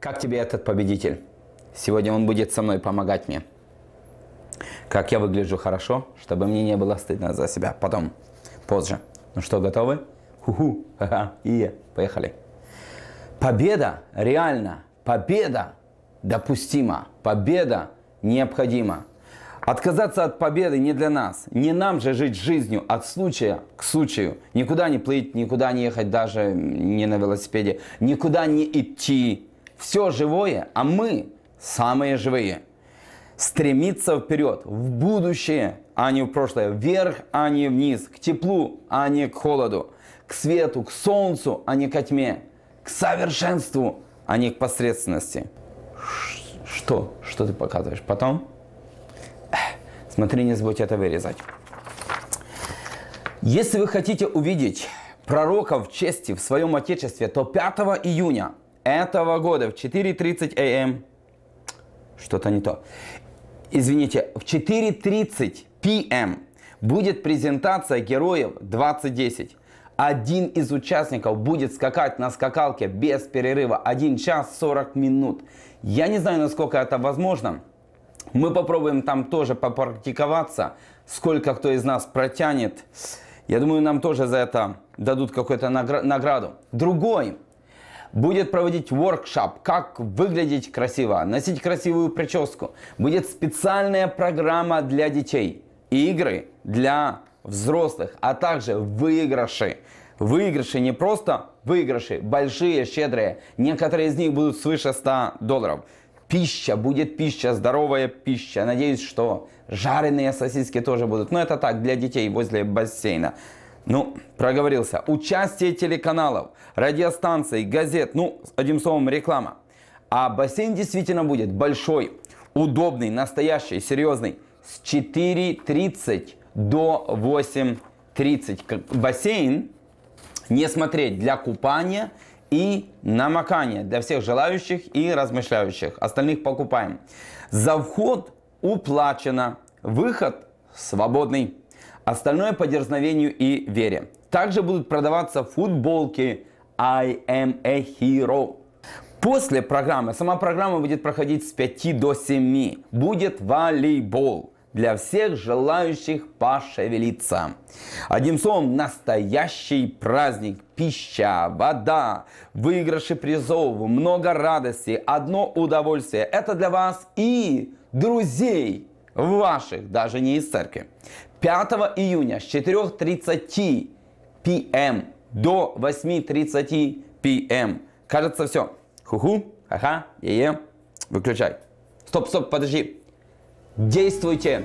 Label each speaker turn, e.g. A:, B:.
A: Как тебе этот победитель? Сегодня он будет со мной помогать мне. Как я выгляжу хорошо, чтобы мне не было стыдно за себя. Потом, позже. Ну что, готовы? Ху-ху, ха-ха, и поехали. Победа реально, победа допустима, победа необходима. Отказаться от победы не для нас. Не нам же жить жизнью от случая к случаю. Никуда не плыть, никуда не ехать, даже не на велосипеде. Никуда не идти, все живое, а мы самые живые. Стремиться вперед, в будущее, а не в прошлое, вверх, а не вниз, к теплу, а не к холоду, к свету, к солнцу, а не ко тьме, к совершенству, а не к посредственности. Что? Что ты показываешь? Потом? Смотри, не забудь это вырезать. Если вы хотите увидеть пророка в чести в своем Отечестве, то 5 июня – этого года в 4.30 АМ, эм что-то не то, извините, в 4.30 ПМ эм будет презентация героев 2010. Один из участников будет скакать на скакалке без перерыва 1 час 40 минут. Я не знаю, насколько это возможно. Мы попробуем там тоже попрактиковаться, сколько кто из нас протянет. Я думаю, нам тоже за это дадут какую-то награду. Другой будет проводить воркшоп, как выглядеть красиво, носить красивую прическу. Будет специальная программа для детей, игры для взрослых, а также выигрыши. Выигрыши не просто выигрыши, большие, щедрые. Некоторые из них будут свыше 100 долларов. Пища, будет пища, здоровая пища. Надеюсь, что жареные сосиски тоже будут. Но это так, для детей возле бассейна. Ну, проговорился. Участие телеканалов, радиостанций, газет, ну, одним словом, реклама. А бассейн действительно будет большой, удобный, настоящий, серьезный. С 4.30 до 8.30. Бассейн не смотреть для купания и намокания для всех желающих и размышляющих. Остальных покупаем. За вход уплачено, выход свободный. Остальное по дерзновению и вере. Также будут продаваться футболки I am a hero. После программы, сама программа будет проходить с 5 до 7, будет волейбол для всех желающих пошевелиться. Одним словом, настоящий праздник. Пища, вода, выигрыши призов, много радости, одно удовольствие. Это для вас и друзей ваших, даже не из церкви. 5 июня с 4.30 p.m. Эм до 8.30 p.m. Эм. Кажется, все. Ху-ху, ха-ха, е-е. Выключай. Стоп, стоп, подожди. Действуйте.